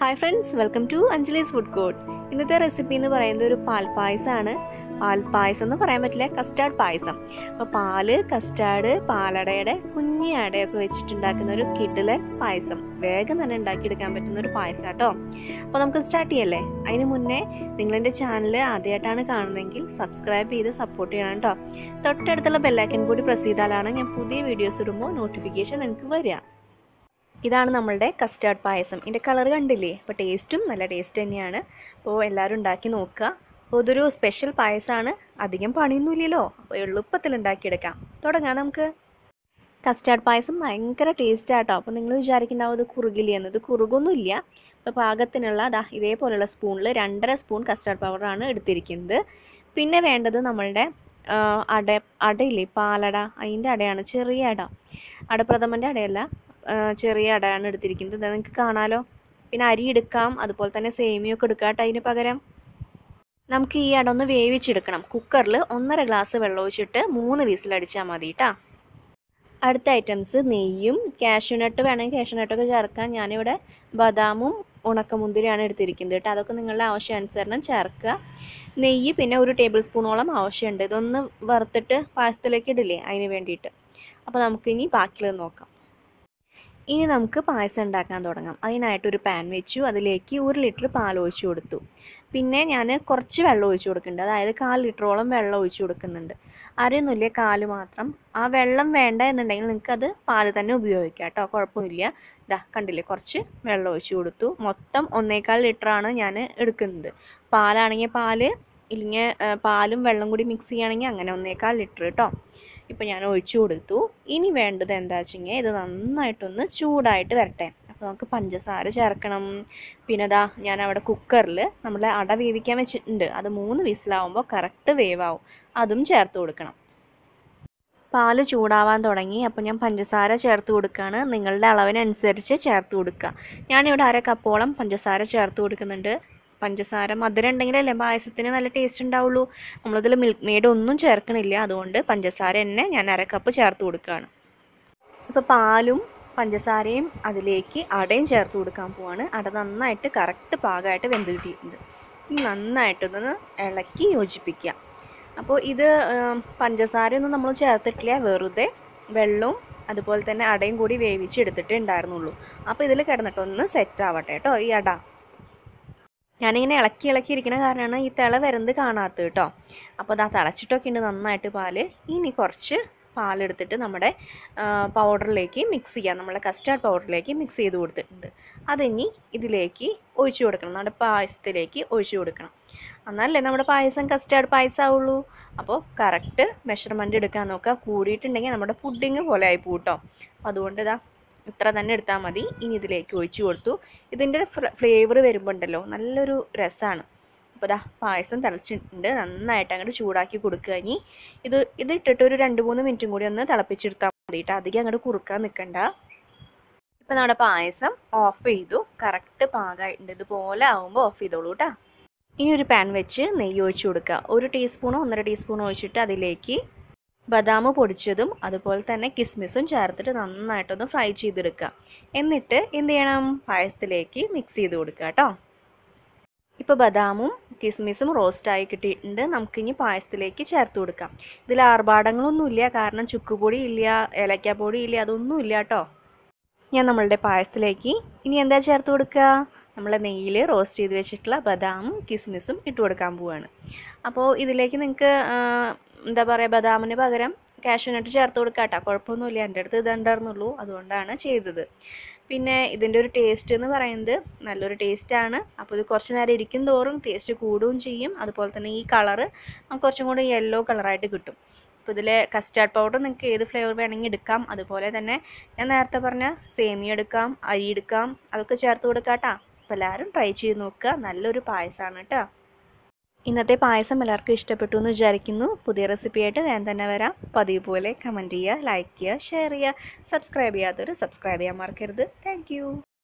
hi friends welcome to Anjali's food court ഇന്നത്തെ recipe എന്ന് പറയുന്നത് ഒരു പാൽ പാൽ പായസം എന്ന് പറയാൻ പറ്റില്ല കസ്റ്റാർഡ് പായസം അപ്പോൾ പാല് കസ്റ്റാർഡ് പാലടയുടെ കുഞ്ഞി അടയൊക്കെ വെച്ചിട്ടുണ്ടാക്കുന്ന ഒരു കിട്ടിലെ പായസം വേഗം തന്നെ ഉണ്ടാക്കിയെടുക്കാൻ പറ്റുന്ന ഒരു പായസം കേട്ടോ അപ്പോൾ നമുക്ക് സ്റ്റാർട്ട് ചെയ്യല്ലേ അതിന് മുന്നേ നിങ്ങളെൻ്റെ ചാനൽ ആദ്യമായിട്ടാണ് കാണുന്നതെങ്കിൽ സബ്സ്ക്രൈബ് ചെയ്ത് സപ്പോർട്ട് ചെയ്യണം കേട്ടോ തൊട്ടടുത്തുള്ള ബെല്ലൈക്കൻ കൂടി പ്രസ് ചെയ്താലാണ് ഞാൻ പുതിയ വീഡിയോസ് ഇടുമ്പോൾ നോട്ടിഫിക്കേഷൻ നിങ്ങൾക്ക് വരിക ഇതാണ് നമ്മളുടെ കസ്റ്റാർഡ് പായസം ഇതിൻ്റെ കളർ കണ്ടില്ലേ അപ്പോൾ ടേസ്റ്റും നല്ല ടേസ്റ്റ് തന്നെയാണ് അപ്പോൾ എല്ലാവരും ഉണ്ടാക്കി നോക്കുക അപ്പോൾ ഇതൊരു സ്പെഷ്യൽ പായസമാണ് അധികം പണിയൊന്നുമില്ലല്ലോ അപ്പോൾ എളുപ്പത്തിൽ ഉണ്ടാക്കിയെടുക്കാം തുടങ്ങാം നമുക്ക് കസ്റ്റാർഡ് പായസം ഭയങ്കര ടേസ്റ്റ് ആട്ടോ അപ്പോൾ നിങ്ങൾ വിചാരിക്കുന്നുണ്ടാവും ഇത് കുറുകില്ലെന്ന് ഇത് കുറുകൊന്നുമില്ല അപ്പോൾ പാകത്തിനുള്ള അതാ ഇതേപോലെയുള്ള സ്പൂണിൽ രണ്ടര സ്പൂൺ കസ്റ്റാർഡ് പൗഡറാണ് എടുത്തിരിക്കുന്നത് പിന്നെ വേണ്ടത് നമ്മളുടെ അട അടയില്ലേ പാലട അതിൻ്റെ അടയാണ് ചെറിയ അട അടപ്രഥമൻ്റെ അടയല്ല ചെറിയ അടയാണ് എടുത്തിരിക്കുന്നത് നിങ്ങൾക്ക് കാണാലോ പിന്നെ അരി എടുക്കാം അതുപോലെ തന്നെ സേമിയൊക്കെ എടുക്കാം കേട്ടോ അതിന് പകരം നമുക്ക് ഈ അട ഒന്ന് വേവിച്ചെടുക്കണം കുക്കറിൽ ഒന്നര ഗ്ലാസ് വെള്ളം ഒഴിച്ചിട്ട് മൂന്ന് വിസിലടിച്ചാൽ മതി കേട്ടോ അടുത്ത ഐറ്റംസ് നെയ്യും കാഷ്യൂനട്ട് വേണമെങ്കിൽ കാഷ്യൂനട്ടൊക്കെ ചേർക്കാം ഞാനിവിടെ ബദാമും ഉണക്കമുന്തിരിയാണ് എടുത്തിരിക്കുന്നത് കേട്ടോ അതൊക്കെ നിങ്ങളുടെ ആവശ്യാനുസരണം ചേർക്കുക നെയ്യ് പിന്നെ ഒരു ടേബിൾ സ്പൂണോളം ആവശ്യമുണ്ട് ഇതൊന്ന് വറുത്തിട്ട് പായസത്തിലേക്ക് ഇടില്ലേ അതിന് വേണ്ടിയിട്ട് അപ്പോൾ നമുക്കിനി ബാക്കിയുള്ളത് നോക്കാം ഇനി നമുക്ക് പായസം ഉണ്ടാക്കാൻ തുടങ്ങാം അതിനായിട്ട് ഒരു പാൻ വെച്ചു അതിലേക്ക് ഒരു ലിറ്റർ പാൽ ഒഴിച്ചു കൊടുത്തു പിന്നെ ഞാൻ കുറച്ച് വെള്ളം ഒഴിച്ചു കൊടുക്കുന്നുണ്ട് അതായത് കാൽ ലിറ്ററോളം വെള്ളം ഒഴിച്ചു കൊടുക്കുന്നുണ്ട് അരയൊന്നുമില്ല കാൽ മാത്രം ആ വെള്ളം വേണ്ട എന്നുണ്ടെങ്കിൽ നിങ്ങൾക്ക് അത് പാൽ തന്നെ ഉപയോഗിക്കാം കേട്ടോ കുഴപ്പമില്ല ഇതാ കണ്ടില്ലേ കുറച്ച് വെള്ളം ഒഴിച്ചു കൊടുത്തു മൊത്തം ഒന്നേക്കാൽ ലിറ്ററാണ് ഞാൻ എടുക്കുന്നത് പാലാണെങ്കിൽ പാല് ഇല്ലെങ്കിൽ പാലും വെള്ളം കൂടി മിക്സ് ചെയ്യുകയാണെങ്കിൽ അങ്ങനെ ഒന്നേക്കാൽ ലിറ്റർ കേട്ടോ ഇപ്പോൾ ഞാൻ ഒഴിച്ചു കൊടുത്തു ഇനി വേണ്ടത് എന്താ വെച്ചെങ്കിൽ ഇത് നന്നായിട്ടൊന്ന് ചൂടായിട്ട് വരട്ടെ അപ്പോൾ നമുക്ക് പഞ്ചസാര ചേർക്കണം പിന്നെ ഇതാ ഞാൻ അവിടെ കുക്കറിൽ നമ്മളെ അട വേവിക്കാൻ വെച്ചിട്ടുണ്ട് അത് മൂന്ന് വിസിലാവുമ്പോൾ കറക്റ്റ് വേവാവും അതും ചേർത്ത് കൊടുക്കണം പാൽ ചൂടാവാൻ തുടങ്ങി അപ്പോൾ ഞാൻ പഞ്ചസാര ചേർത്ത് കൊടുക്കുകയാണ് നിങ്ങളുടെ അളവിനനുസരിച്ച് ചേർത്ത് കൊടുക്കുക ഞാനിവിടെ അര കപ്പോളം പഞ്ചസാര ചേർത്ത് കൊടുക്കുന്നുണ്ട് പഞ്ചസാര മധുരം ഉണ്ടെങ്കിലല്ലേ പായസത്തിന് നല്ല ടേസ്റ്റ് ഉണ്ടാവുള്ളൂ നമ്മളതിൽ മിൽക്ക് മെയ്ഡ് ഒന്നും ചേർക്കണില്ല അതുകൊണ്ട് പഞ്ചസാര തന്നെ ഞാൻ അര കപ്പ് ചേർത്ത് കൊടുക്കുകയാണ് ഇപ്പോൾ പാലും പഞ്ചസാരയും അതിലേക്ക് അടയും ചേർത്ത് കൊടുക്കാൻ പോവാണ് അട നന്നായിട്ട് കറക്റ്റ് പാകമായിട്ട് വെന്ത് കിട്ടിയിട്ടുണ്ട് നന്നായിട്ടൊന്ന് ഇളക്കി യോജിപ്പിക്കുക അപ്പോൾ ഇത് പഞ്ചസാരയൊന്നും നമ്മൾ ചേർത്തിട്ടില്ല വെറുതെ വെള്ളവും അതുപോലെ തന്നെ അടയും കൂടി വേവിച്ചെടുത്തിട്ടേ ഉണ്ടായിരുന്നുള്ളൂ അപ്പോൾ ഇതിൽ കിടന്നിട്ടൊന്ന് സെറ്റ് ആവട്ടെ കേട്ടോ ഈ അട ഞാനിങ്ങനെ ഇളക്കി ഇളക്കി ഇരിക്കുന്ന കാരണമാണ് ഈ തിള വരുന്നത് കാണാത്തത് കേട്ടോ അപ്പോൾ അത് തിളച്ചിട്ടൊക്കെ ഉണ്ട് നന്നായിട്ട് പാല് ഇനി കുറച്ച് പാലെടുത്തിട്ട് നമ്മുടെ പൗഡറിലേക്ക് മിക്സ് ചെയ്യാം നമ്മളെ കസ്റ്റാർഡ് പൗഡറിലേക്ക് മിക്സ് ചെയ്ത് കൊടുത്തിട്ടുണ്ട് അതിനി ഇതിലേക്ക് ഒഴിച്ചു കൊടുക്കണം നമ്മുടെ പായസത്തിലേക്ക് ഒഴിച്ചു കൊടുക്കണം എന്നാലല്ലേ നമ്മുടെ പായസം കസ്റ്റാർഡ് പായസം ആവുള്ളൂ അപ്പോൾ കറക്റ്റ് മെഷർമെൻറ്റ് എടുക്കാൻ നോക്കുക കൂടിയിട്ടുണ്ടെങ്കിൽ നമ്മുടെ പുഡിങ് പോലെ ആയി പൂട്ടോ അപ്പോൾ അതുകൊണ്ട് ഇതാ ഇത്ര തന്നെ എടുത്താൽ മതി ഇനി ഇതിലേക്ക് ഒഴിച്ചു കൊടുത്തു ഇതിൻ്റെ ഫ്ലേവർ വരുമ്പോണ്ടല്ലോ നല്ലൊരു രസമാണ് അപ്പോൾ ഇതാ പായസം തിളച്ചിട്ടുണ്ട് നന്നായിട്ട് അങ്ങോട്ട് ചൂടാക്കി കൊടുക്കുക ഇനി ഇത് ഇത് ഇട്ടിട്ട് ഒരു രണ്ട് മൂന്ന് മിനിറ്റും കൂടി ഒന്ന് തിളപ്പിച്ചെടുത്താൽ മതി കേട്ടോ അധികം അങ്ങോട്ട് കുറുക്കാൻ നിൽക്കണ്ട ഇപ്പം നമ്മുടെ പായസം ഓഫ് ചെയ്തു കറക്റ്റ് പാകമായിട്ടുണ്ട് ഇതുപോലെ ആകുമ്പോൾ ഓഫ് ചെയ്തോളൂ കേട്ടോ ഇനി ഒരു പാൻ വെച്ച് നെയ്യ് ഒഴിച്ചു കൊടുക്കുക ഒരു ടീസ്പൂണോ ഒന്നര ടീസ്പൂണോ ഒഴിച്ചിട്ട് അതിലേക്ക് ബദാം പൊടിച്ചതും അതുപോലെ തന്നെ കിസ്മിസും ചേർത്തിട്ട് നന്നായിട്ടൊന്ന് ഫ്രൈ ചെയ്തെടുക്കുക എന്നിട്ട് എന്ത് ചെയ്യണം പായസത്തിലേക്ക് മിക്സ് ചെയ്ത് കൊടുക്കുക കേട്ടോ ഇപ്പോൾ ബദാമും കിസ്മിസും റോസ്റ്റായി കിട്ടിയിട്ടുണ്ട് നമുക്കിനി പായസത്തിലേക്ക് ചേർത്ത് കൊടുക്കാം ഇതിൽ ആർഭാടങ്ങളൊന്നുമില്ല കാരണം ചുക്കുപൊടി ഇല്ല ഏലക്കാപ്പൊടി ഇല്ല അതൊന്നും ഇല്ല കേട്ടോ ഞാൻ നമ്മളുടെ പായസത്തിലേക്ക് ഇനി എന്താ ചേർത്ത് കൊടുക്കുക നമ്മൾ നെയ്യിൽ റോസ്റ്റ് ചെയ്ത് വെച്ചിട്ടുള്ള ബദാമും കിസ്മിസും ഇട്ട് കൊടുക്കാൻ പോവുകയാണ് അപ്പോൾ ഇതിലേക്ക് നിങ്ങൾക്ക് എന്താ പറയുക ബദാമിന് പകരം കാഷ്യൂനട്ട് ചേർത്ത് കൊടുക്കാട്ടോ കേട്ടോ കുഴപ്പമൊന്നുമില്ല എൻ്റെ അടുത്ത് ഇതുണ്ടായിരുന്നുള്ളൂ അതുകൊണ്ടാണ് ചെയ്തത് പിന്നെ ഇതിൻ്റെ ഒരു ടേസ്റ്റ് എന്ന് പറയുന്നത് നല്ലൊരു ടേസ്റ്റാണ് അപ്പോൾ ഇത് കുറച്ച് നേരം ഇരിക്കും തോറും ടേസ്റ്റ് കൂടുകയും ചെയ്യും അതുപോലെ തന്നെ ഈ കളറ് നമുക്ക് കുറച്ചും കൂടി യെല്ലോ കളറായിട്ട് കിട്ടും അപ്പോൾ ഇതിൽ കസ്റ്റാർഡ് പൗഡർ നിങ്ങൾക്ക് ഏത് ഫ്ലേവർ വേണമെങ്കിൽ എടുക്കാം അതുപോലെ തന്നെ ഞാൻ നേരത്തെ പറഞ്ഞ സേമിയ എടുക്കാം അരി എടുക്കാം അതൊക്കെ ചേർത്ത് കൊടുക്കാം കേട്ടോ അപ്പോൾ എല്ലാവരും ട്രൈ ചെയ്ത് നോക്കുക നല്ലൊരു പായസമാണ് കേട്ടോ ഇന്നത്തെ പായസം എല്ലാവർക്കും ഇഷ്ടപ്പെട്ടു എന്ന് വിചാരിക്കുന്നു പുതിയ റെസിപ്പിയായിട്ട് ഞാൻ തന്നെ വരാം പതിവ് പോലെ കമൻറ്റ് ചെയ്യുക ലൈക്ക് ചെയ്യുക ഷെയർ ചെയ്യുക സബ്സ്ക്രൈബ് ചെയ്യാത്തവർ സബ്സ്ക്രൈബ് ചെയ്യാൻ മറക്കരുത് താങ്ക്